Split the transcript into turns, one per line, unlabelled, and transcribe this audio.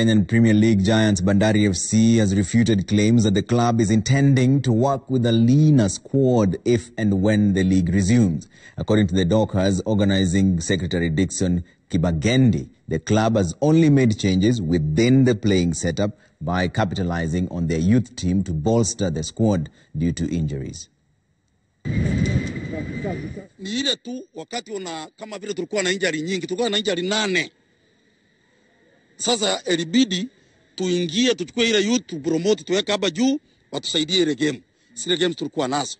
Kenyan Premier League giants Bandari FC has refuted claims that the club is intending to work with a leaner squad if and when the league resumes. According to the Dockers organizing secretary Dixon Kibagendi, the club has only made changes within the playing setup by capitalizing on their youth team to bolster the squad due to injuries.
Ni ile tu wakati
una kama vile tulikuwa na injury nyingi, tulikuwa na injury nane sasa ilibidi tuingie tuchukue ile youth promote tuweka hapa juu watusaidie ile game, sile games tulikuwa nazo